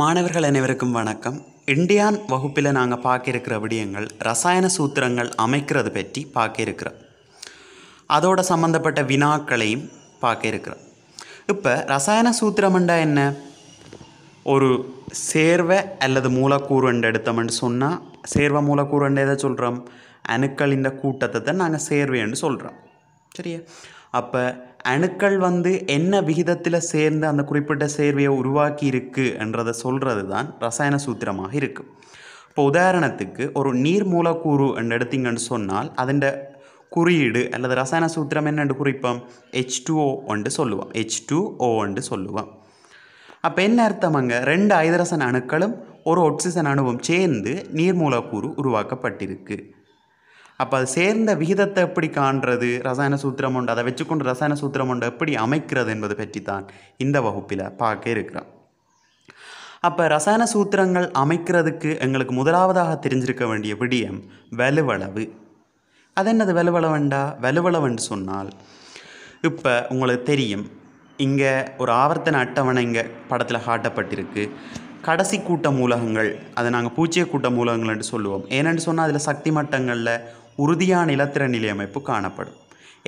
மாணவர்கள் அனைவருக்கும் வணக்கம் இண்டியான் வகுப்பில் நாங்கள் பார்க்கிருக்கிற விடயங்கள் ரசாயன சூத்திரங்கள் அமைக்கிறது பற்றி பார்க்கிருக்கிறோம் அதோட சம்மந்தப்பட்ட வினாக்களையும் பார்க்கிருக்கிறோம் இப்போ ரசாயன சூத்திரம்ண்டா என்ன ஒரு சேர்வை அல்லது மூலக்கூறு எடுத்தோம்னு சொன்னால் சேர்வை மூலக்கூறுண்டு எதை சொல்கிறோம் அணுக்களின் கூட்டத்தை தான் நாங்கள் சேர்வைன்னு சொல்கிறோம் சரியா அப்போ அணுக்கள் வந்து என்ன விகிதத்தில் சேர்ந்து அந்த குறிப்பிட்ட சேர்வையை உருவாக்கி இருக்கு என்றதை சொல்கிறது தான் ரசாயன சூத்திரமாக இருக்குது இப்போ உதாரணத்துக்கு ஒரு நீர் மூலக்கூறு என்று எடுத்தீங்கன்னு சொன்னால் அதன் குறியீடு அல்லது ரசாயன சூத்திரம் என்னென்று குறிப்போம் ஹெச் டூ ஓ ஒன்று சொல்லுவோம் ஹெச் டூ ஓ ஒன்று சொல்லுவோம் அப்போ என்ன அர்த்தம் அங்கே ரெண்டு ஐதரசன் அணுக்களும் ஒரு ஒட்சிசன் அணுவும் சேர்ந்து நீர் மூலக்கூறு உருவாக்கப்பட்டிருக்கு அப்போ அது சேர்ந்த விகிதத்தை எப்படி காண்றது ரசாயன சூத்திரம் உண்டு அதை வச்சுக்கொண்டு ரசாயன சூத்திரம் உண்டு எப்படி அமைக்கிறது என்பது பற்றி தான் இந்த வகுப்பில் பார்க்க இருக்கிறோம் அப்போ ரசாயன சூத்திரங்கள் அமைக்கிறதுக்கு எங்களுக்கு முதலாவதாக தெரிஞ்சிருக்க வேண்டிய விடியம் வலுவளவு அது என்னது வலுவளவண்டா வலுவளவுன்னு சொன்னால் இப்போ உங்களுக்கு தெரியும் இங்கே ஒரு ஆவர்த்தன அட்டவணை இங்கே படத்தில் காட்டப்பட்டிருக்கு கடைசி கூட்ட மூலகங்கள் அதை நாங்கள் பூச்சிய கூட்ட மூலகங்கள்னு சொல்லுவோம் ஏனென்று சொன்னால் அதில் சக்தி மட்டங்களில் உறுதியான இலத்திர நிலையமைப்பு காணப்படும்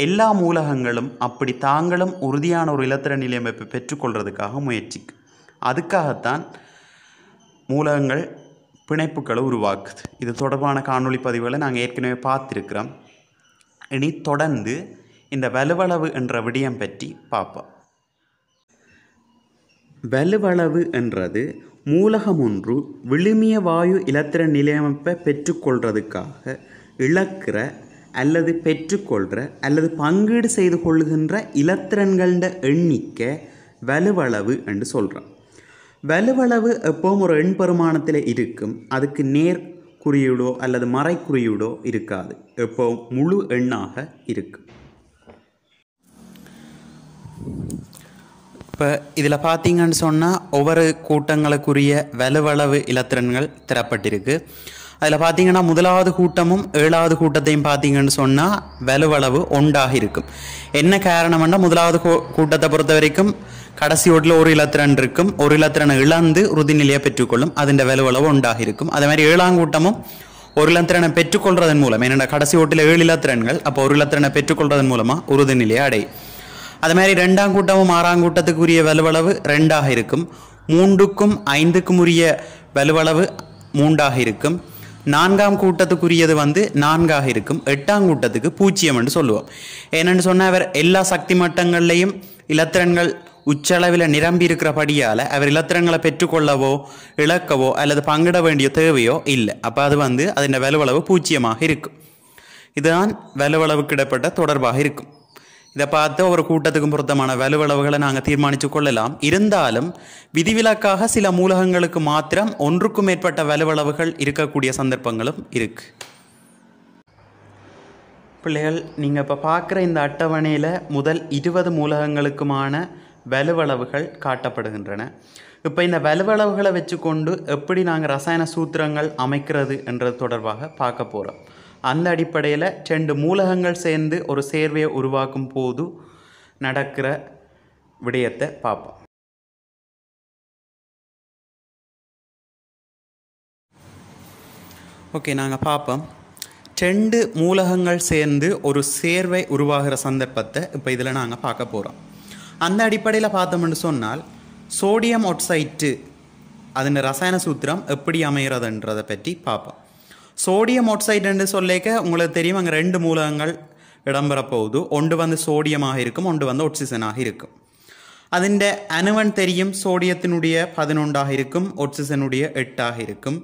எல்லா மூலகங்களும் அப்படி தாங்களும் உறுதியான ஒரு இலத்திர நிலையமைப்பை பெற்றுக்கொள்வதுக்காக முயற்சிக்கு அதுக்காகத்தான் மூலகங்கள் பிணைப்புகளை உருவாக்குது இது தொடர்பான காணொளி பதிவுகளை நாங்கள் ஏற்கனவே பார்த்துருக்கிறோம் இனி தொடர்ந்து இந்த வலுவளவு என்ற விடயம் பற்றி பார்ப்போம் வலுவளவு என்றது மூலகம் ஒன்று விழுமிய வாயு இலத்திர நிலையமைப்பை பெற்றுக்கொள்வதுக்காக இழக்கிற அல்லது பெற்றுக்கொள்கிற அல்லது பங்கீடு செய்து கொள்கின்ற இலத்திரன்கள எண்ணிக்கை வலுவளவு என்று சொல்கிறோம் வலுவளவு எப்போவும் ஒரு எண் பெருமானத்தில் இருக்கும் அதுக்கு நேர் குறியீடோ அல்லது மறைக்குறியீடோ இருக்காது எப்போவும் முழு எண்ணாக இருக்கும் இப்போ இதில் பார்த்தீங்கன்னு சொன்னால் ஒவ்வொரு கூட்டங்களுக்குரிய வலுவளவு இலத்திரன்கள் திறப்பட்டிருக்கு அதில் பார்த்தீங்கன்னா முதலாவது கூட்டமும் ஏழாவது கூட்டத்தையும் பார்த்தீங்கன்னு சொன்னால் வலுவளவு ஒன்றாக இருக்கும் என்ன காரணம்னா முதலாவது கூட்டத்தை பொறுத்த வரைக்கும் கடைசி ஓட்டில் ஒரு இலத்திரன் இருக்கும் ஒரு இலத்திரனை இழந்து உறுதிநிலையை பெற்றுக்கொள்ளும் அதிൻ്റെ வலுவளவு உண்டாக இருக்கும் அதே மாதிரி ஏழாம் கூட்டமும் ஒரு இலத்திரனை பெற்றுக்கொள்றதன் மூலம் என்னென்ன கடைசி ஓட்டில் ஏழு இலத்திரன்கள் அப்போ ஒரு இலத்திரனை பெற்றுக்கொள்றதன் மூலமாக உறுதிநிலையை அடையும் அதே மாதிரி ரெண்டாம் கூட்டமும் ஆறாம் கூட்டத்துக்குரிய வலுவளவு ரெண்டாக இருக்கும் மூன்றுக்கும் ஐந்துக்கும் உரிய வலுவளவு மூன்றாக இருக்கும் நான்காம் கூட்டத்துக்குரியது வந்து நான்காக இருக்கும் எட்டாம் கூட்டத்துக்கு பூஜ்ஜியம் என்று சொல்லுவோம் ஏனென்று சொன்னால் அவர் எல்லா சக்தி மட்டங்கள்லேயும் இலத்திரன்கள் உச்சளவில் நிரம்பி இருக்கிறபடியால் அவர் இலத்திரங்களை பெற்றுக்கொள்ளவோ இழக்கவோ அல்லது பங்கிட வேண்டிய தேவையோ இல்லை அப்போ அது வந்து அதன் வலுவளவு பூஜ்ஜியமாக இருக்கும் இதுதான் வலுவளவுக்கு இடப்பட்ட தொடர்பாக இருக்கும் இதை பார்த்து ஒரு கூட்டத்துக்கும் பொருத்தமான வலுவளவுகளை நாங்கள் தீர்மானித்து கொள்ளலாம் இருந்தாலும் விதிவிலக்காக சில மூலகங்களுக்கு மாத்திரம் ஒன்றுக்கும் மேற்பட்ட வலுவளவுகள் இருக்கக்கூடிய சந்தர்ப்பங்களும் இருக்கு பிள்ளைகள் நீங்கள் இப்போ பார்க்குற இந்த அட்டவணையில் முதல் இருபது மூலகங்களுக்குமான வலுவளவுகள் காட்டப்படுகின்றன இப்போ இந்த வலுவளவுகளை வச்சுக்கொண்டு எப்படி நாங்கள் ரசாயன சூத்திரங்கள் அமைக்கிறது என்றது தொடர்பாக பார்க்க போகிறோம் அந்த அடிப்படையில் ரெண்டு மூலகங்கள் சேர்ந்து ஒரு சேர்வையை உருவாக்கும் போது நடக்கிற விடயத்தை பார்ப்போம் ஓகே நாங்கள் பார்ப்போம் ரெண்டு மூலகங்கள் சேர்ந்து ஒரு சேர்வை உருவாகிற சந்தர்ப்பத்தை இப்போ இதில் நாங்கள் பார்க்க போகிறோம் அந்த அடிப்படையில் பார்த்தோம்னு சொன்னால் சோடியம் ஒட்சைட்டு அதன் ரசாயன சூத்திரம் எப்படி அமைகிறதுன்றதை பற்றி பார்ப்போம் சோடியம் ஆக்சைடு என்று சொல்லிக்க உங்களுக்கு தெரியும் அங்கே ரெண்டு மூலகங்கள் இடம்பெறப்போகுது ஒன்று வந்து சோடியமாக இருக்கும் ஒன்று வந்து ஒட்சிசனாக இருக்கும் അതിൻ്റെ അനുവൺ തെരിയും സോഡിയത്തിനുടിയ പതിനൊണ്ടായിരിക്കും ഓക്സിജനുടിയ എട്ടായിരിക്കും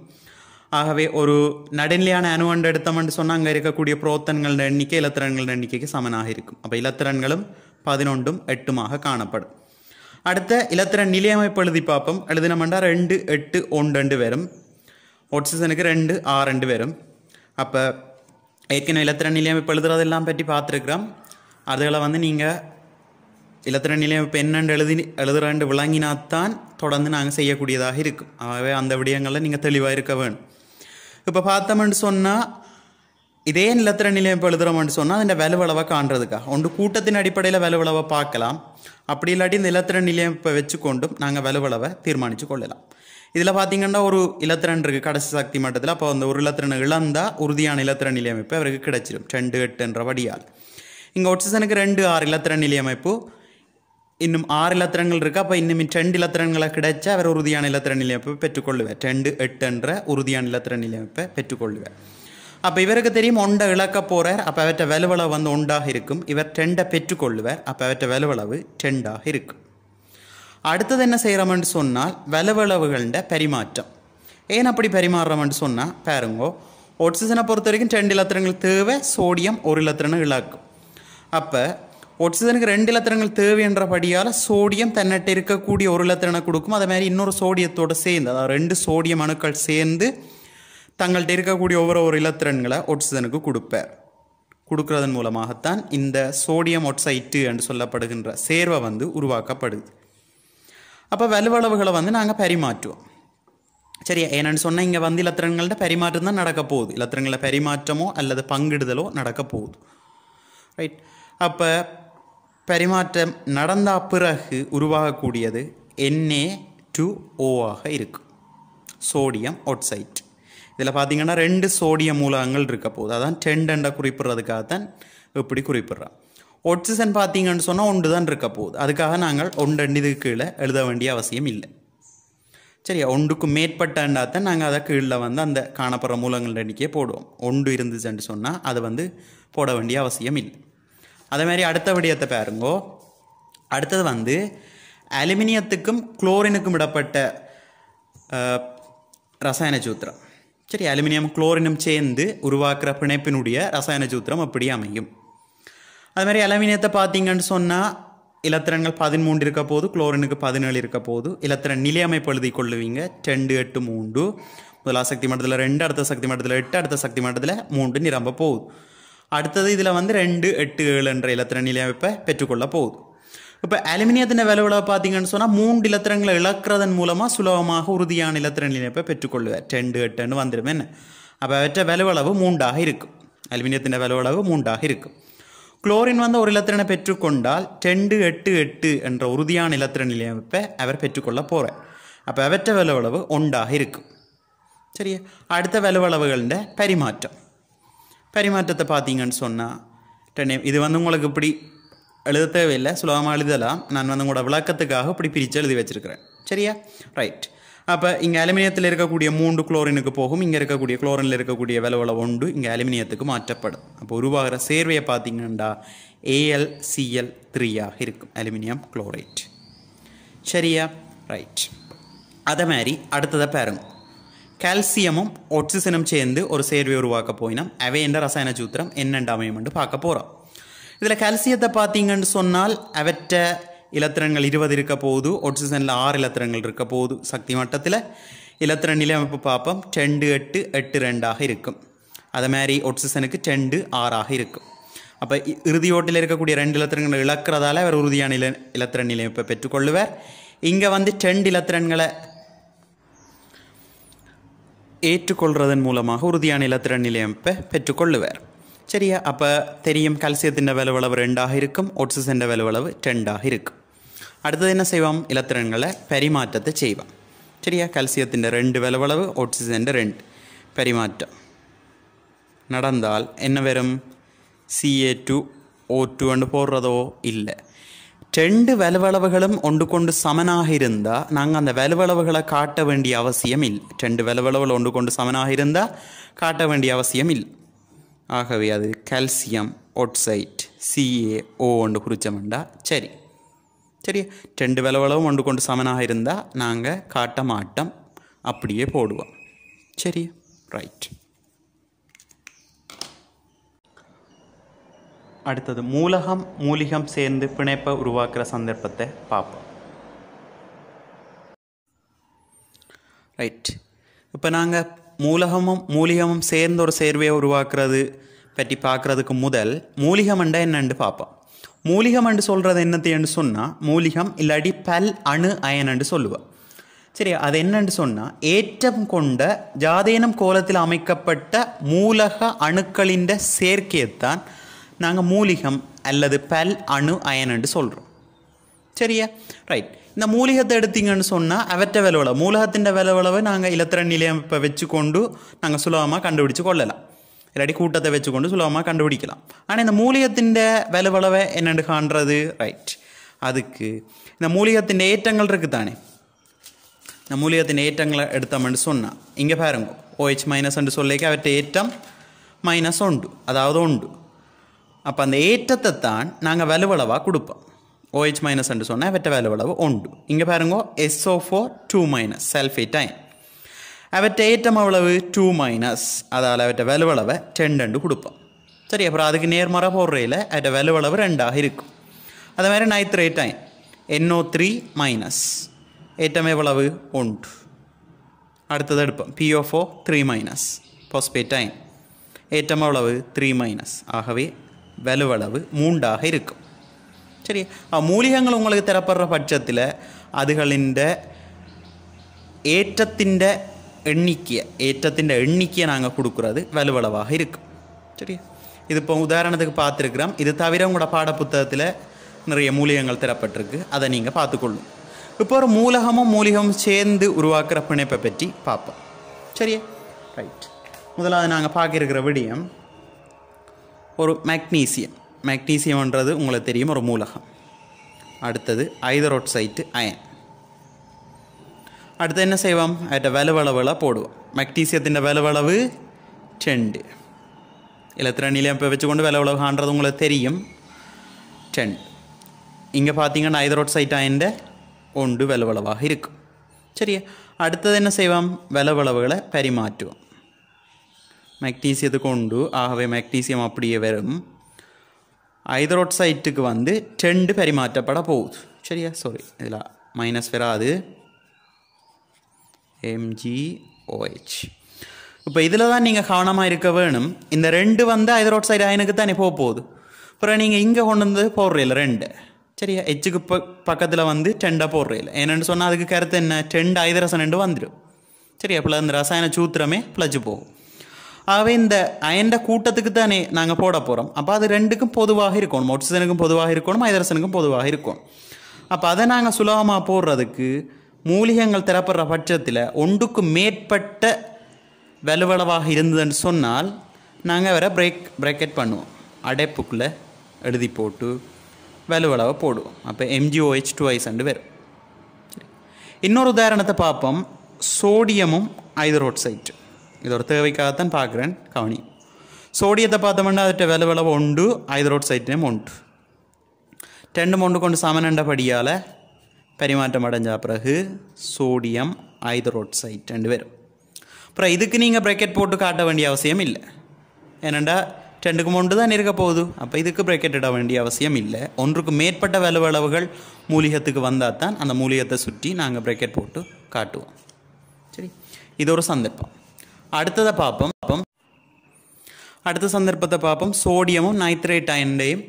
ஆகவே ஒரு நடுநிலையான அணுவண்டு எடுத்தோம்னு சொன்னால் அங்கே இருக்கக்கூடிய புரோத்தன்களின் எண்ணிக்கை இலத்திரன்களின் எண்ணிக்கைக்கு சமனாக இருக்கும் அப்போ இலத்திரன்களும் பதினொன்றும் எட்டுமாக காணப்படும் அடுத்த இலத்திரன் நிலையமைப்பு எழுதி பார்ப்போம் எழுதினமெண்டா ரெண்டு எட்டு ஒன்று வரும் ഓക്സിജനുക്ക് ரெண்டு ആർ ரெண்டு வரும் அப்போ ஏற்கனவே நிலையம் இப்போ எழுதுறதெல்லாம் பற்றி பார்த்துருக்குறோம் அதுகளை வந்து நீங்கள் நிலையம் இப்போ என்னென்று எழுதி எழுதுறேன்னு விளங்கினாத்தான் தொடர்ந்து நாங்கள் செய்யக்கூடியதாக இருக்கும் ஆகவே அந்த விடயங்களில் நீங்கள் தெளிவாக இருக்க வேணும் இப்போ பார்த்தோம்னு சொன்னால் இதே நிலத்திரண்ணிலையும் இப்போ எழுதுறோம்னு சொன்னால் அதில் வலுவளவை காண்றதுக்கா ஒன்று கூட்டத்தின் அடிப்படையில் வலுவளவை பார்க்கலாம் அப்படி இல்லாட்டி இந்த நிலையம் இப்போ வச்சு கொண்டும் நாங்கள் வலுவளவை தீர்மானித்து கொள்ளலாம் இதில் பார்த்தீங்கன்னா ஒரு இலத்திரன் இருக்குது கடைசி சக்தி மட்டத்தில் அப்போ அந்த ஒரு இலத்திரனை இழந்தால் உறுதியான இலத்திரன் நிலையமைப்பு அவருக்கு கிடைச்சிடும் ரெண்டு எட்டுன்ற வடியால் இங்கே ஒட்சிசனுக்கு ரெண்டு ஆறு இலத்திரன் நிலையமைப்பு இன்னும் ஆறு இலத்திரங்கள் இருக்குது அப்போ இன்னும் ரெண்டு இலத்திரங்களை கிடைச்சா அவர் உறுதியான இலத்திரன் நிலையமைப்பை பெற்றுக்கொள்ளுவேன் ரெண்டு எட்டுன்ற உறுதியான இலத்திரன் நிலையமைப்பை பெற்றுக்கொள்ளுவேன் அப்போ இவருக்கு தெரியும் ஒண்டை இழக்க போகிறார் அப்போ அவற்றை வலுவளவு வந்து ஒன்றாக இருக்கும் இவர் ரெண்டை பெற்றுக்கொள்ளுவார் அப்போ அவற்றை வலுவளவு ரெண்டாக இருக்கும் அடுத்தது என்ன செய்கிறோம்னு சொன்னால் விலவிளவுகளின் பரிமாற்றம் ஏன் அப்படி பரிமாறுறோம்னு சொன்னால் பாருங்கோ ஓக்சிஜனை பொறுத்த வரைக்கும் ரெண்டு இலத்திரங்கள் தேவை சோடியம் ஒரு இலத்திரனை இழாக்கும் அப்போ ஒக்சிஜனுக்கு ரெண்டு இலத்திரங்கள் தேவை என்றபடியால் சோடியம் தன்னிட்ட இருக்கக்கூடிய ஒரு இலத்திரனை கொடுக்கும் அதே மாதிரி இன்னொரு சோடியத்தோடு சேர்ந்து அதாவது ரெண்டு சோடியம் அணுக்கள் சேர்ந்து தங்கள்கிட்ட இருக்கக்கூடிய ஒவ்வொரு ஒரு இலத்திரன்களை ஒட்சிஜனுக்கு கொடுப்பார் கொடுக்குறதன் மூலமாகத்தான் இந்த சோடியம் ஒட்சைட்டு என்று சொல்லப்படுகின்ற சேர்வை வந்து உருவாக்கப்படுது அப்போ வலுவளவுகளை வந்து நாங்கள் பரிமாற்றுவோம் சரியா ஏன்னு சொன்னால் இங்கே வந்து இலத்திரங்கள்ட பரிமாற்றம் தான் நடக்க போகுது இலத்திரங்களை பரிமாற்றமோ அல்லது பங்கிடுதலோ நடக்க போகுது ரைட் அப்போ பரிமாற்றம் நடந்த பிறகு உருவாகக்கூடியது என்ஏ ஓ ஓவாக இருக்கும் சோடியம் ஒட்சைட் இதில் பார்த்தீங்கன்னா ரெண்டு சோடியம் மூலகங்கள் இருக்க போகுது அதான் டெண்டண்டை குறிப்பிட்றதுக்காக தான் இப்படி குறிப்பிட்றான் ஒட்சிசன் பார்த்தீங்கன்னு சொன்னால் ஒன்று தான் இருக்க போகுது அதுக்காக நாங்கள் ஒன்று ரெண்டு கீழே எழுத வேண்டிய அவசியம் இல்லை சரியா ஒன்றுக்கு மேற்பட்டண்டாத்தான் நாங்கள் அதை கீழே வந்து அந்த காணப்படுற மூலங்கள் எண்ணிக்கையே போடுவோம் ஒன்று இருந்துச்சுன்னு சொன்னால் அதை வந்து போட வேண்டிய அவசியம் இல்லை அதே மாதிரி அடுத்த விடயத்தை பாருங்கோ அடுத்தது வந்து அலுமினியத்துக்கும் குளோரினுக்கும் இடப்பட்ட ரசாயன சூத்திரம் சரி அலுமினியம் குளோரினும் சேர்ந்து உருவாக்குற பிணைப்பினுடைய ரசாயன சூத்திரம் அப்படி அமையும் அது மாதிரி அலுமினியத்தை பார்த்தீங்கன்னு சொன்னால் இலத்திரன்கள் பதிமூன்று இருக்க போது குளோரினுக்கு பதினேழு இருக்க போது இலத்திரன் அமைப்பு எழுதி கொள்ளுவீங்க ரெண்டு எட்டு மூன்று முதலா சக்தி மட்டத்தில் ரெண்டு அடுத்த சக்தி மட்டத்தில் எட்டு அடுத்த சக்தி மட்டத்தில் மூன்று நிரம்ப போகுது அடுத்தது இதில் வந்து ரெண்டு எட்டு ஏழு என்ற இலத்திரன் நிலையமைப்பை பெற்றுக்கொள்ள போகுது இப்போ அலுமினியத்தின் விளைவுல பார்த்தீங்கன்னு சொன்னால் மூன்று இலத்திரங்களை இழக்கிறதன் மூலமாக சுலபமாக உறுதியான இலத்திரன் அமைப்பை பெற்றுக்கொள்ளுவார் ரெண்டு எட்டுன்னு வந்துடும் என்ன அப்போ அவற்றை விளைவளவு மூண்டாக இருக்கும் அலுமினியத்தின் விளைவளவு மூண்டாக இருக்கும் குளோரின் வந்து ஒரு இலத்திரனை பெற்றுக்கொண்டால் ரெண்டு எட்டு எட்டு என்ற உறுதியான இலத்திரன் நிலையமைப்பை அவர் பெற்றுக்கொள்ள போகிறார் அப்போ அவற்ற வலுவளவு ஒன்றாக இருக்கும் சரியா அடுத்த வலுவளவுகளின் பரிமாற்றம் பரிமாற்றத்தை பார்த்தீங்கன்னு சொன்னால் இது வந்து உங்களுக்கு இப்படி எழுத தேவையில்லை சுலபமாக எழுதலாம் நான் வந்து உங்களோட விளக்கத்துக்காக இப்படி பிரித்து எழுதி வச்சுருக்கிறேன் சரியா ரைட் அப்போ இங்கே அலுமினியத்தில் இருக்கக்கூடிய மூன்று குளோரினுக்கு போகும் இங்கே இருக்கக்கூடிய குளோரினில் இருக்கக்கூடிய விலவில் ஒன்று இங்கே அலுமினியத்துக்கு மாற்றப்படும் அப்போ உருவாகிற சேர்வையை பார்த்தீங்கன்னா ஏஎல்சிஎல் த்ரீயாக இருக்கும் அலுமினியம் குளோரைட் சரியா ரைட் அதே மாதிரி அடுத்ததை பாருங்க கால்சியமும் ஒட்சிசனும் சேர்ந்து ஒரு சேர்வை உருவாக்க போயினோம் அவையென்ற ரசாயன சூத்திரம் என்னென்ன அமையும்னு பார்க்க போகிறோம் இதில் கால்சியத்தை பார்த்தீங்கன்னு சொன்னால் அவற்றை இலத்திரங்கள் இருபது இருக்க போகுது ஆக்சிஜனில் ஆறு இலத்திரங்கள் இருக்க போகுது சக்தி மட்டத்தில் இலத்திரன் நிலையமைப்பு பார்ப்போம் ரெண்டு எட்டு எட்டு ரெண்டாக இருக்கும் அதே மாதிரி ஒட்சிசனுக்கு ரெண்டு ஆறாக இருக்கும் அப்போ இறுதி ஓட்டில் இருக்கக்கூடிய ரெண்டு இலத்திரங்களை இழக்கிறதால அவர் உறுதியான இல இலத்திரன் நிலையமைப்பை பெற்றுக்கொள்ளுவார் இங்கே வந்து ரெண்டு இலத்திரன்களை ஏற்றுக்கொள்வதன் மூலமாக உறுதியான இலத்திரன் நிலையமைப்பை பெற்றுக்கொள்ளுவார் சரியா அப்போ தெரியும் கல்சியத்தின் விலவளவு ரெண்டாக இருக்கும் ஒட்சிசன் விலவளவு ரெண்டாக இருக்கும் അടുത്തത് തന്നെ ചെയ്യുവാം ഇലക്ട്രോണുകളെ പരിമാറ്റത്തെ ചെയ്യുവാം ശരിയാ കാൽസ്യത്തിൻ്റെ രണ്ട് വിലവളവ് ഓക്സിജൻ്റെ രണ്ട് പരിമാറ്റം നടന്നാൽ എന്ന വരും C A two O two ஒன்று போடுறதோ இல்லை ரெண்டு விலவளவுகளும் ஒன்று கொண்டு சமனாக இருந்தால் நாங்கள் அந்த விலவளவுகளை காட்ட வேண்டிய அவசியம் இல்லை ரெண்டு விலவளவுகள் ஒன்று கொண்டு சமனாக இருந்தால் காட்ட வேண்டிய அவசியம் இல்லை ஆகவே அது கல்சியம் ஒட்சைட் சிஏ ஓ ஒன்று குறிச்சமெண்டா சரி சரி ரெண்டு விளவளவும் ஒன்று கொண்டு சமனாக இருந்தால் நாங்கள் காட்டமாட்டம் அப்படியே போடுவோம் சரி ரைட் அடுத்தது மூலகம் மூலிகம் சேர்ந்து பிணைப்பை உருவாக்குற சந்தர்ப்பத்தை பார்ப்போம் ரைட் இப்போ நாங்கள் மூலகமும் மூலிகமும் சேர்ந்து ஒரு சேர்வையை உருவாக்குறது பற்றி பார்க்குறதுக்கு முதல் மூலிகம் மூலிகம்ண்டா என்னென்று பார்ப்போம் மூலிகம் என்று சொல்கிறது என்று சொன்னால் மூலிகம் இல்லாடி பல் அணு அயன் என்று சொல்லுவா சரி அது என்னண்டு சொன்னால் ஏற்றம் கொண்ட ஜாதேனம் கோலத்தில் அமைக்கப்பட்ட மூலக அணுக்களின் சேர்க்கையைத்தான் நாங்கள் மூலிகம் அல்லது பல் அணு அயன் என்று சொல்கிறோம் சரியா ரைட் இந்த மூலிகத்தை எடுத்தீங்கன்னு சொன்னால் அவற்ற விலவளவு மூலகத்தின் விலவளவை நாங்கள் இலத்திர நிலையம் இப்போ வச்சுக்கொண்டு நாங்கள் சுலபமாக கண்டுபிடிச்சு கொள்ளலாம் இல்லாட்டி கூட்டத்தை வச்சுக்கொண்டு சுலபமாக கண்டுபிடிக்கலாம் ஆனால் இந்த மூலிகத்திൻ്റെ விலவளவை என்னென்று காண்றது ரைட் அதுக்கு இந்த மூலிகத்தின் ஏற்றங்கள் இருக்குது தானே இந்த மூலிகத்தின் ஏற்றங்களை எடுத்தோம்னு சொன்னால் இங்கே பாருங்க ஓஹெச் OH மைனஸ்ன்னு சொல்லிக்க அவற்றை ஏற்றம் மைனஸ் உண்டு அதாவது உண்டு அப்போ அந்த ஏற்றத்தை தான் நாங்கள் வலுவளவாக கொடுப்போம் ஓஹெச் OH மைனஸ்ன்னு சொன்னால் அவற்றை வலுவளவு உண்டு இங்கே பாருங்க S O four two minus sulphate ion അവറ്റ ഏറ്റവും അവളവ് ടു மைனஸ் അതായത് അവറ്റ വിലവളവ് டென் കൊടുപ്പം ശരി അപ്പോൾ അത് നേർമറ പോറയിൽ போடுறையில் വിലവളവ് രണ്ടായിരിക്കും അതേമാതിരി இருக்கும் அதே மாதிரி nitrate ion N O three minus ஏற்றம் അടുത്തത് എടുപ്പം P O four three minus phosphate ആയി ഏറ്റവും അളവ് ത്രീ മൈനസ് ആകവേ വിലവളവ് മൂണ്ടാക ഇരിക്കും ശരി ആ മൂലികങ്ങൾ ഉള്ള തരപ്പെടുന്ന പക്ഷത്തിൽ അതുകളിൻ്റെ ഏറ്റത്തിൻ്റെ எண்ணிக்கைய ஏற்றத்தின் எண்ணிக்கையை நாங்கள் கொடுக்குறது வலுவளவாக இருக்கும் சரியா இது இப்போ உதாரணத்துக்கு பார்த்துருக்குறோம் இது தவிர உங்களோட பாடப்புத்தகத்தில் நிறைய மூலிகங்கள் தரப்பட்டிருக்கு அதை நீங்கள் பார்த்துக்கொள்ளும் இப்போ ஒரு மூலகமும் மூலிகமும் சேர்ந்து உருவாக்குற பிணைப்பை பற்றி பார்ப்போம் சரியா ரைட் முதலாவது நாங்கள் பார்க்கிருக்கிற விடியம் ஒரு மேக்னீசியம் மேக்னீசியம்ன்றது உங்களுக்கு தெரியும் ஒரு மூலகம் அடுத்தது ஐதரோட் சைட்டு அயன் അടുത്ത തന്നെ സേവം അതിൻ്റെ വിലവളവിള പോടുക മഗ്നീസിയത്തിൻ്റെ വിലവളവ് ടെണ്ട് ഇലത്രണ്ണിയിൽ ഞാൻ ഇപ്പോൾ വെച്ചുകൊണ്ട് വിലവളവ് കാണുന്നത് നിങ്ങൾ തരും ടെണ്ട് ഇങ്ങനെ പാത്തിങ്ങണ്ട ഹൈദ്രോഡ് സൈറ്റ് അതിൻ്റെ ഉണ്ട് വിലവളവാ ഇരിക്കും ചെറിയ അടുത്ത തന്നെ സേവം വിലവളവുകളെ പരിമാറ്റുക മഗ്നീസിയത് കൊണ്ടു ആഹവേ മഗ്നീസിയം അപ്പിടിയെ വരും ഹൈദ്രോഡ് സൈറ്റ് വന്ന് ടെണ്ട് പരിമാറ്റപ്പെടാ പോകും ശരിയാ സോറി ഇതിലാ മൈനസ് വരാതെ எம்ஜிஓஹெச் இப்போ இதில் தான் நீங்கள் கவனமாக இருக்க வேணும் இந்த ரெண்டு வந்து ஐதரோட் சைடு அயனுக்கு தானே போக போகுது அப்புறம் நீங்கள் இங்கே கொண்டு வந்து போடுறீங்கள ரெண்டு சரியா எச்சுக்கு ப பக்கத்தில் வந்து டெண்டாக போடுறீங்கள என்னென்னு சொன்னால் அதுக்கு கருத்து என்ன டெண்ட் ஐதரசன் ரெண்டு வந்துடும் சரியா பிள்ளை அந்த ரசாயன சூத்திரமே பிளச்சு போகும் ஆகவே இந்த அயன்ட கூட்டத்துக்கு தானே நாங்கள் போட போகிறோம் அப்போ அது ரெண்டுக்கும் பொதுவாக இருக்கணும் ஆக்சிஜனுக்கும் பொதுவாக இருக்கணும் ஐதரசனுக்கும் பொதுவாக இருக்கணும் அப்போ அதை நாங்கள் சுலபமாக போடுறதுக்கு மூலிகங்கள் தரப்படுற பட்சத்தில் ஒன்றுக்கு மேற்பட்ட வலுவளவாக இருந்ததுன்னு சொன்னால் நாங்கள் வேறு பிரேக் பிரேக்கெட் பண்ணுவோம் அடைப்புக்குள்ளே எழுதி போட்டு வலுவளவை போடுவோம் அப்போ எம்ஜிஓஹெச் டூ ஐஸ்ன்னு வரும் இன்னொரு உதாரணத்தை பார்ப்போம் சோடியமும் ஐதரோட்சைட்டு இது ஒரு தேவைக்காகத்தான் பார்க்குறேன் கவனி சோடியத்தை பார்த்தோம்னா அதுகிட்ட வலுவளவு உண்டு ஐதரோட்சைட்டினும் உண்டு ரெண்டு மொண்டு கொண்டு சமனண்டபடியால் பரிமாற்றம் அடைஞ்ச பிறகு சோடியம் ஐதரோட்சைட் ரெண்டு பேரும் அப்புறம் இதுக்கு நீங்கள் ப்ரெக்கெட் போட்டு காட்ட வேண்டிய அவசியம் இல்லை ஏனண்டா ரெண்டுக்கு ஒன்று தான் இருக்க போகுது அப்போ இதுக்கு ப்ரெக்கெட் இட வேண்டிய அவசியம் இல்லை ஒன்றுக்கு மேற்பட்ட வலுவளவுகள் மூலிகத்துக்கு வந்தால் தான் அந்த மூலிகத்தை சுற்றி நாங்கள் ப்ரெக்கெட் போட்டு காட்டுவோம் சரி இது ஒரு சந்தர்ப்பம் அடுத்ததை பார்ப்போம் அடுத்த சந்தர்ப்பத்தை பார்ப்போம் சோடியமும் நைத்ரேட் அயன்டையும்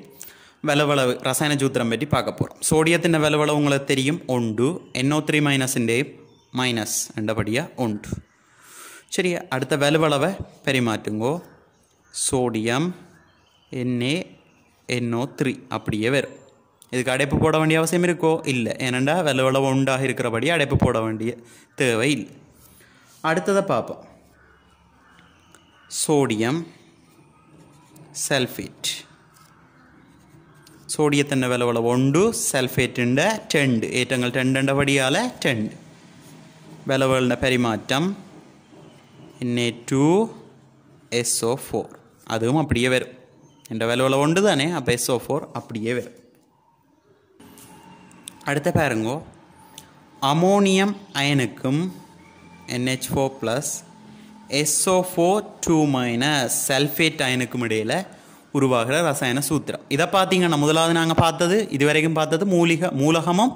വിലവളവ് രസായന സൂത്രം പറ്റി പാക്ക പോകും സോഡിയത്തിൻ്റെ വിലവളവ് ഉള്ള തെരിയും ഉണ്ട് എൻ ഒ ത്രീ മൈനസിൻ്റെ മൈനസ് എണ്ടപടിയ ഉണ്ട് ശരി അടുത്ത വിലവളവ് പെരുമാറ്റുങ്കോ sodium N A N O three அப்படியே வரும் இதுக்கு அடைப்பு போட வேண்டிய அவசியம் இருக்கோ இல்லை ஏனண்டா விலவளவு உண்டாக இருக்கிறபடி அடைப்பு போட வேண்டிய தேவை இல்லை அடுத்ததை பார்ப்போம் சோடியம் சல்ஃபேட் സോഡിയത്തിൻ്റെ വില വളവ് ഉണ്ട് സൾഫേറ്റിൻ്റെ ടെണ്ട് ഏറ്റങ്ങൾ ടെണ്ടൻ്റെ പടിയാലെ ടെണ്ട് വിലവുകളുടെ പെരുമാറ്റം എന്നെ ടു എസ് ഒ ഫോർ അതും അപ്പടിയേ വരും എൻ്റെ വിലവുളവ് ഉണ്ട് തന്നെ അപ്പോൾ എസ് ഒ ഫോർ അപ്പടിയേ വരും അടുത്ത പാരങ്കോ അമോണിയം അയനുക്കും N H four plus S O four two minus sulphate അയനുക്കും ഇടയിലെ உருவாகிற ரசாயன சூத்திரம் இதை பார்த்தீங்கன்னா முதலாவது நாங்கள் பார்த்தது இதுவரைக்கும் பார்த்தது மூலிக மூலகமும்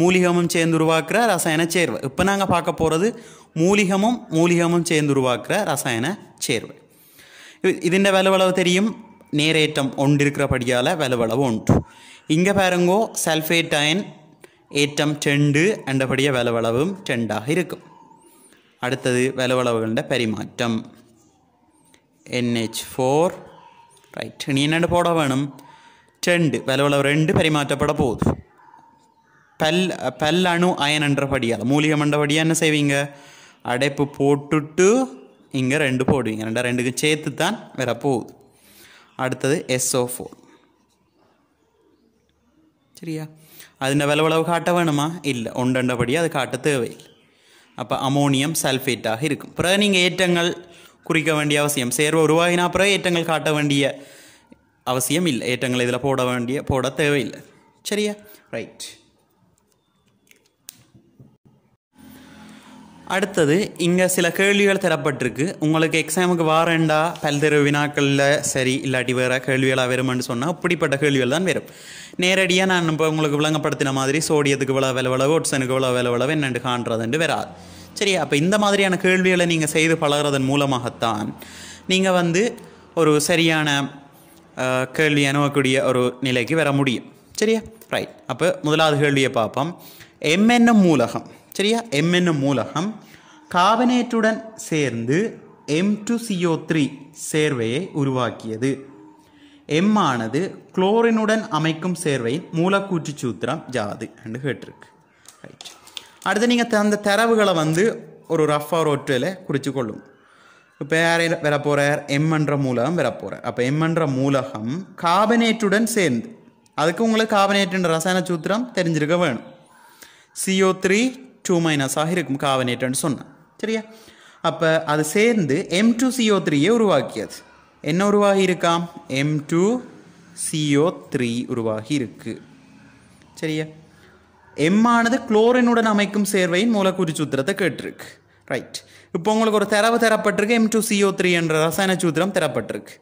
மூலிகமும் சேர்ந்து உருவாக்குற ரசாயன சேர்வு இப்போ நாங்கள் பார்க்க போகிறது மூலிகமும் மூலிகமும் சேர்ந்து உருவாக்குற ரசாயன சேர்வு இதுண்ட விலவளவு தெரியும் நேரேற்றம் படியால் விலவளவு ஒன்று இங்கே பாருங்கோ சல்ஃபேட் ஏற்றம் டெண்டு என்றபடிய விலவளவும் டெண்டாக இருக்கும் அடுத்தது வலுவளவுகளின் பரிமாற்றம் என்ஹெச் ஃபோர் റൈറ്റ് ഇനി എന്നാണ്ട് പോട വേണം രണ്ട് വിലവുള്ള രണ്ട് പെരുമാറ്റപ്പെട പോകും பெல் பெல் அணு அயன்ன்ற படியால் மூலிகமண்ட படி என்ன செய்வீங்க அடைப்பு போட்டுட்டு இங்கே ரெண்டு போடுவீங்க ரெண்டா ரெண்டுக்கும் சேர்த்து தான் வர போகுது அடுத்தது எஸ்ஓ ஃபோர் சரியா അതിൻ്റെ വിലവളവ് കാട്ട വേണമാ ഇല്ല ഉണ്ടണ്ടപടി അത് കാട്ട തേവയില്ല അപ്പോൾ അമോണിയം സൾഫേറ്റാക ഇരിക്കും പിറകെ നിങ്ങൾ ഏറ്റങ്ങൾ குறிக்க வேண்டிய அவசியம் சேர்வை உருவாகினா பிறகு ஏற்றங்கள் காட்ட வேண்டிய அவசியம் இல்லை ஏற்றங்கள் இதில் போட வேண்டிய போட தேவையில்லை சரியா ரைட் அடுத்தது இங்கே சில கேள்விகள் தரப்பட்டிருக்கு உங்களுக்கு எக்ஸாமுக்கு வாரண்டா பல்வேறு வினாக்களில் சரி இல்லாட்டி வேறு கேள்விகளாக வருமென்னு சொன்னால் அப்படிப்பட்ட கேள்விகள் தான் வரும் நேரடியாக நான் இப்போ உங்களுக்கு விளங்கப்படுத்தின மாதிரி சோடியத்துக்கு இவ்வளோ விளவளவு ஒட்சனுக்கு இவ்வளோ விளவளவு என்னென்று காண்றதுன்ட்டு வராது சரி அப்போ இந்த மாதிரியான கேள்விகளை நீங்கள் செய்து பழகிறதன் மூலமாகத்தான் நீங்கள் வந்து ஒரு சரியான கேள்வி அனுபவக்கூடிய ஒரு நிலைக்கு வர முடியும் சரியா ரைட் அப்போ முதலாவது கேள்வியை பார்ப்போம் எம்என்எம் மூலகம் சரியா M என்னும் மூலகம் காபனேட்டுடன் சேர்ந்து M2CO3 சேர்வையை உருவாக்கியது M ஆனது குளோரினுடன் அமைக்கும் சேர்வையின் மூலக்கூற்று சூத்திரம் ஜாது என்று கேட்டிருக்கு ரைட் அடுத்து நீங்கள் தந்த தரவுகளை வந்து ஒரு ரஃபாக ஒரு ஒற்றையில் குறித்து கொள்ளும் இப்போ யார் வர போகிறார் மூலகம் வர அப்போ எம்என்ற மூலகம் காபனேட்டுடன் சேர்ந்து அதுக்கு உங்களுக்கு காபனேட்டுன்ற ரசாயன சூத்திரம் தெரிஞ்சிருக்க வேணும் சிஓ த்ரீ டூ மைனஸாக இருக்கும் காவனேட்டன்னு சொன்னேன் சரியா அப்போ அது சேர்ந்து எம் டூ சிஓ த்ரீயை உருவாக்கியது என்ன உருவாகி இருக்காம் எம் டூ சிஓ த்ரீ உருவாகி இருக்கு சரியா எம் ஆனது குளோரினுடன் அமைக்கும் சேர்வையின் மூலக்கூறு சூத்திரத்தை கேட்டிருக்கு ரைட் இப்போ உங்களுக்கு ஒரு தரவு தரப்பட்டிருக்கு எம் டூ சிஓ த்ரீ என்ற ரசாயன சூத்திரம் தரப்பட்டிருக்கு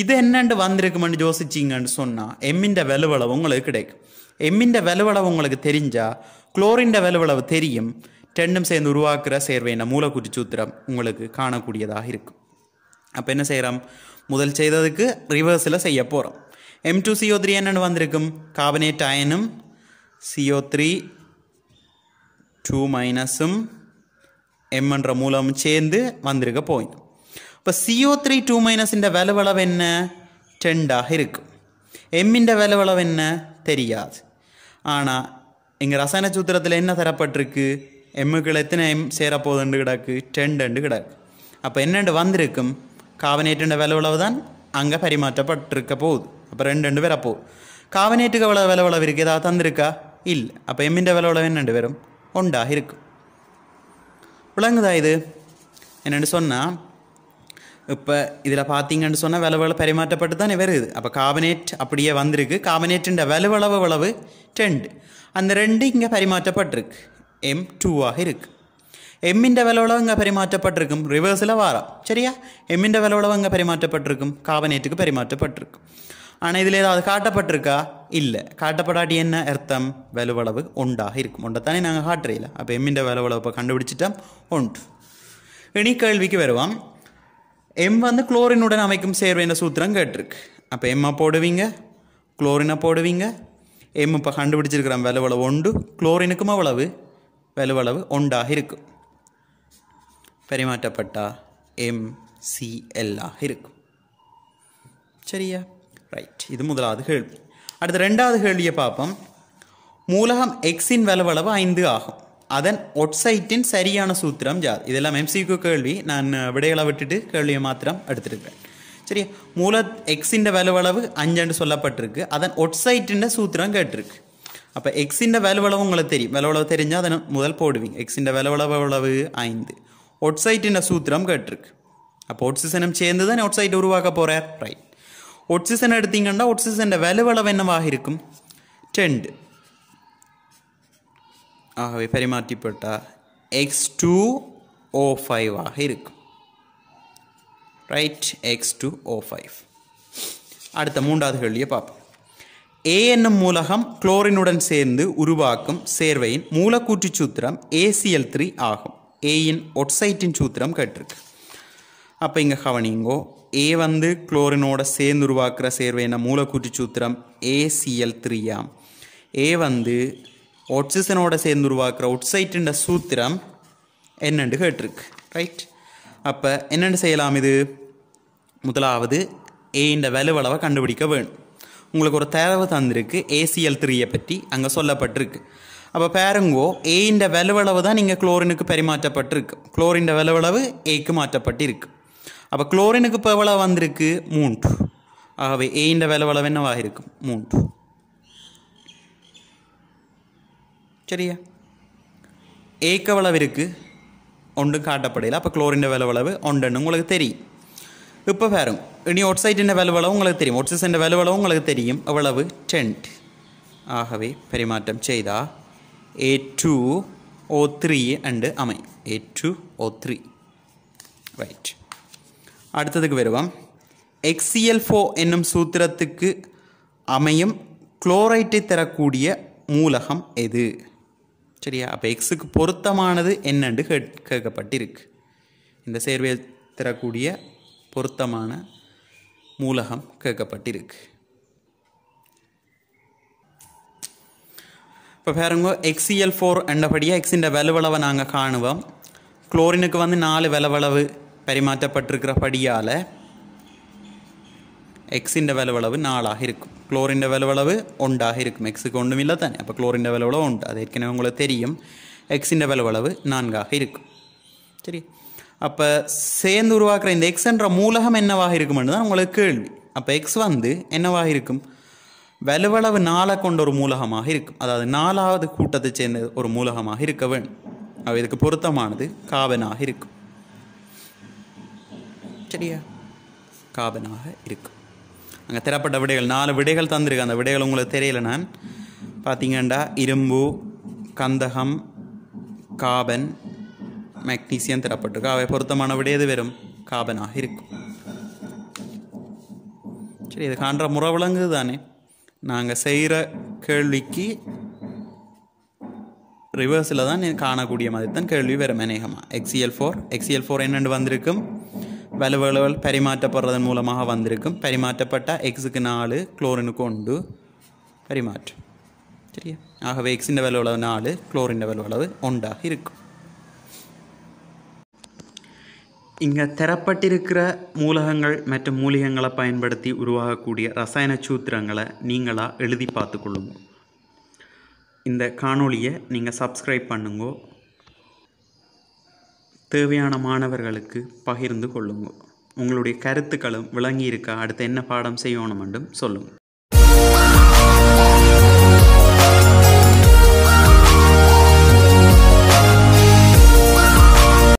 இது என்னென்று வந்திருக்குமென்று யோசிச்சிங்கன்னு சொன்னால் எம்மின்ற வலுவளவு உங்களுக்கு கிடைக்கும் எம்மின்ற வலுவளவு உங்களுக்கு தெரிஞ்சால் குளோரின் வெளவளவு தெரியும் ரெண்டும் சேர்ந்து உருவாக்குற சேர்வைன மூலக்குறி சூத்திரம் உங்களுக்கு காணக்கூடியதாக இருக்கும் அப்போ என்ன செய்கிறோம் முதல் செய்ததுக்கு ரிவர்ஸில் செய்ய போகிறோம் எம் டூ சிஓ த்ரீ என்னென்னு வந்திருக்கும் கார்பனேட் அயனும் சிஓ த்ரீ டூ மைனஸும் எம்ன்ற மூலமும் சேர்ந்து வந்திருக்க போயிடும் இப்போ சிஓ த்ரீ டூ மைனஸிൻ്റെ விலவளவு என்ன டெண்டாக இருக்கும் எம்மிൻ്റെ விலவளவு என்ன தெரியாது ஆனால் இங்கே ரசாயன சூத்திரத்தில் என்ன தரப்பட்டிருக்கு எம்முக்கள் எத்தனை எம் சேரப்போகுதுண்டு கிடக்கு டெண்டுண்டு கிடக்கு அப்போ என்னென்று வந்திருக்கும் காவனேட்டுன்ற வில உழவு தான் அங்கே பரிமாற்றப்பட்டிருக்க போகுது அப்போ ரெண்டு ரெண்டு பேர் அப்போது காவனேட்டுக்கு எவ்வளோ வில உழவு இருக்குது ஏதாவது தந்திருக்கா இல்லை அப்போ எம்மின்ற வில உழவு என்னெண்டு பேரும் உண்டாக இருக்கும் விளங்குதா இது என்னென்னு சொன்னால் இப்போ இதில் பார்த்தீங்கன்னு சொன்னால் விளவுகளை பரிமாற்றப்பட்டு தானே வருது அப்போ கார்பனேட் அப்படியே வந்திருக்கு கார்பனேட்டுன்ற விளவளவு விளவு ரெண்டு அந்த ரெண்டு இங்கே பரிமாற்றப்பட்டிருக்கு எம் டூவாக இருக்குது എമ്മിൻ്റെ വിലവളവ് ഇങ്ങനെ പെരുമാറ്റപ്പെട്ടിരിക്കും റിവേഴ്സിലെ വാറാം ശരിയാ എമ്മിൻ്റെ വിലവളവ് ഇങ്ങനെ പെരുമാറ്റപ്പെട്ടിരിക്കും കാബനേറ്റുക്ക് പെരുമാറ്റപ്പെട്ടിരിക്കും ஆனால் இதில் ஏதாவது காட்டப்பட்டிருக்கா இல்லை காட்டப்படாட்டி என்ன அர்த்தம் விலவளவு உண்டாக இருக்கும் உண்டத்தானே நாங்கள் காட்டுறையில அப்போ எம்மிண்ட விலவளவு இப்போ கண்டுபிடிச்சிட்டோம் உண்டு இனி கேள்விக்கு வருவோம் எம் வந்து குளோரினுடன் அமைக்கும் சேர்வைன சூத்திரம் கேட்டிருக்கு அப்போ எம்மா போடுவீங்க குளோரினை போடுவீங்க எம் இப்போ கண்டுபிடிச்சிருக்கிற விலவளவு ஒன்று குளோரினுக்கும் அவ்வளவு விலவளவு ஒன்றாக இருக்கும் பரிமாற்றப்பட்டா எம் சி எல்லாக இருக்கும் சரியா ரைட் இது முதலாவது கேள்வி அடுத்து ரெண்டாவது கேள்வியை பார்ப்போம் மூலகம் எக்ஸின் விலவளவு ஐந்து ஆகும் അതൻ ഒട്സൈറ്റിൻ സരിയാണ് സൂത്രം ജാർ ഇതെല്ലാം എം സി ക്യു കേൾവി ഞാൻ ഇവിടെയുള്ള വിട്ടിട്ട് കേൾവി മാത്രം എടുത്തിട്ടുണ്ട് ശരി മൂല എക്സിൻ്റെ വിലവളവ് അഞ്ചണ്ട് സൊല്ലപ്പെട്ടിരിക്ക് അതൻ ഒട്സൈറ്റിൻ്റെ സൂത്രം കേട്ടിരിക്ക് അപ്പം എക്സിൻ്റെ വിലവളവ് നിങ്ങൾ തരും വിലവളവ് തിരിഞ്ഞാൽ അതിന് മുതൽ പോടുവീ എക്സിൻ്റെ വിലവളവ് വിളവ് അയന്ത് ഒട്സൈറ്റിൻ്റെ സൂത്രം കേട്ടിരിക്ക് അപ്പോൾ ഒട്സിസനം ചെയ്യുന്നത് തന്നെ ഒട്സൈറ്റ് ഉറവാക്ക പോറേ റൈറ്റ് ഒട്സിസൻ എടുത്തിങ്ങണ്ട ഒട്സിസൻ്റെ വിലവളവ് എന്നെ വാഹിക്കും ടെൻഡ് ஆகவே பரிமாற்றப்பட்டால் எக்ஸ் டூ ஓ ஃபைவ் ஆக இருக்கும் right X two O five அடுத்த மூன்றாவது கேள்வியை பார்ப்போம் ஏ என்னும் மூலகம் குளோரினுடன் சேர்ந்து உருவாக்கும் சேர்வையின் மூலக்கூற்று சூத்திரம் ஏசிஎல் த்ரீ ஆகும் ஏயின் ஒட்சைட்டின் சூத்திரம் கேட்டிருக்கு அப்போ இங்கே கவனிங்கோ ஏ வந்து குளோரினோட சேர்ந்து உருவாக்குற சேர்வையின மூலக்கூற்று சூத்திரம் ஏசிஎல் த்ரீயாம் ஏ வந்து ஆக்சிஜனோட சேர்ந்து உருவாக்குற ஒட்சைட்டுன்ற சூத்திரம் என்னென்று கேட்டிருக்கு ரைட் அப்போ என்னென்னு செய்யலாம் இது முதலாவது ஏன்ற வலுவளவை கண்டுபிடிக்க வேணும் உங்களுக்கு ஒரு தேவை தந்திருக்கு ஏசிஎல் த்ரீயை பற்றி அங்கே சொல்லப்பட்டிருக்கு அப்போ பேருங்கோ ஏன்ற வலுவளவு தான் நீங்கள் குளோரினுக்கு பரிமாற்றப்பட்டிருக்கு குளோரின் வலுவளவு ஏக்கு மாற்றப்பட்டிருக்கு அப்போ குளோரினுக்கு இப்போ எவ்வளவு வந்திருக்கு மூன்று ஆகவே ஏன்ற வலுவளவு என்னவாக இருக்கும் மூன்று ശരിയാ ഏക്ക വിളവിരിക്ക് ഒണ്ടും കാട്ടപ്പെടയില്ല അപ്പോൾ ക്ലോറിൻ്റെ വിലവളവ് ഉണ്ടെന്നും ഉള്ളത് തരും ഇപ്പോൾ വേറും ഇനി ഓട്സൈറ്റിൻ്റെ വിലവളവ് ഉള്ളത് തരും ഓട്സിസിൻ്റെ വിലവളവ് ഉള്ളത് തരും വിളവ് ടെൻറ്റ് ആഹവേ പെരുമാറ്റം ചെയ്ത എ ടു ഒ ത്രീ ഉണ്ട് അമൈ A two O three right അടുത്തതുക്ക് വരുവാം എക്സ് സി എൽ ഫോ എന്നും സൂത്രത്തിക്ക് அமையும் குளோரைட்டை தரக்கூடிய மூலகம் எது சரியா அப்போ எக்ஸுக்கு பொருத்தமானது என்னென்று கேட் கேட்கப்பட்டிருக்கு இந்த சேர்வையை தரக்கூடிய பொருத்தமான மூலகம் கேட்கப்பட்டிருக்கு இப்போ பாருங்க எக்ஸிஎல் ஃபோர் e என்றபடியாக எக்ஸின் விலவளவை நாங்கள் காணுவோம் குளோரினுக்கு வந்து நாலு விலவளவு பரிமாற்றப்பட்டிருக்கிறபடியால் எக்ஸிൻ്റെ விலவளவு நாலாக இருக்கும் இருக்கும் எக்ஸுக்கு ஒன்றும் அப்போ குளோரின் விலவளவு ஒன்று அது தெரியும் எக்ஸின் விலவளவு நான்காக இருக்கும் சரி அப்போ சேர்ந்து உருவாக்குற இந்த எக்ஸ்ன்ற மூலகம் என்னவாக இருக்கும்னு தான் உங்களுக்கு கேள்வி அப்போ எக்ஸ் வந்து என்னவாக இருக்கும் வலுவளவு நாளை கொண்ட ஒரு மூலகமாக இருக்கும் அதாவது நாலாவது கூட்டத்தை சேர்ந்த ஒரு மூலகமாக இருக்க வேண்டும் இதுக்கு பொருத்தமானது இருக்கும் சரியா காவனாக இருக்கும் அங்கே தரப்பட்ட விடைகள் நாலு விடைகள் தந்திருக்கு அந்த விடைகள் உங்களுக்கு தெரியல நான் இரும்பு கந்தகம் காபன் மெக்னீசியம் தரப்பட்டிருக்கு அவை பொருத்தமான விடை எது வெறும் காபனாக இருக்கும் சரி இது காண்ற முறை விளங்குது தானே நாங்கள் செய்கிற கேள்விக்கு ரிவர்ஸில் தான் காணக்கூடிய மாதிரி தான் கேள்வி வெறும் அநேகமாக எக்ஸிஎல் ஃபோர் எக்ஸிஎல் ஃபோர் என்னென்று வந்திருக்கும் வலுவலுகள் பரிமாற்றப்படுறதன் மூலமாக வந்திருக்கும் பரிமாற்றப்பட்ட எக்ஸுக்கு நாலு குளோரினுக்கு உண்டு பரிமாற்றம் சரியா ஆகவே எக்ஸின் வலுவளவு நாலு குளோரின் வலுவளவு ஒன்றாக இருக்கும் இங்கே தரப்பட்டிருக்கிற மூலகங்கள் மற்றும் மூலிகங்களை பயன்படுத்தி உருவாகக்கூடிய ரசாயன சூத்திரங்களை நீங்களாக எழுதி பார்த்துக்கொள்ளுங்க இந்த காணொளியை நீங்கள் சப்ஸ்கிரைப் பண்ணுங்கோ தேவையான மாணவர்களுக்கு பகிர்ந்து கொள்ளுங்கள் உங்களுடைய கருத்துக்களும் விளங்கி இருக்கா அடுத்து என்ன பாடம் செய்யணும் என்றும் சொல்லுங்கள்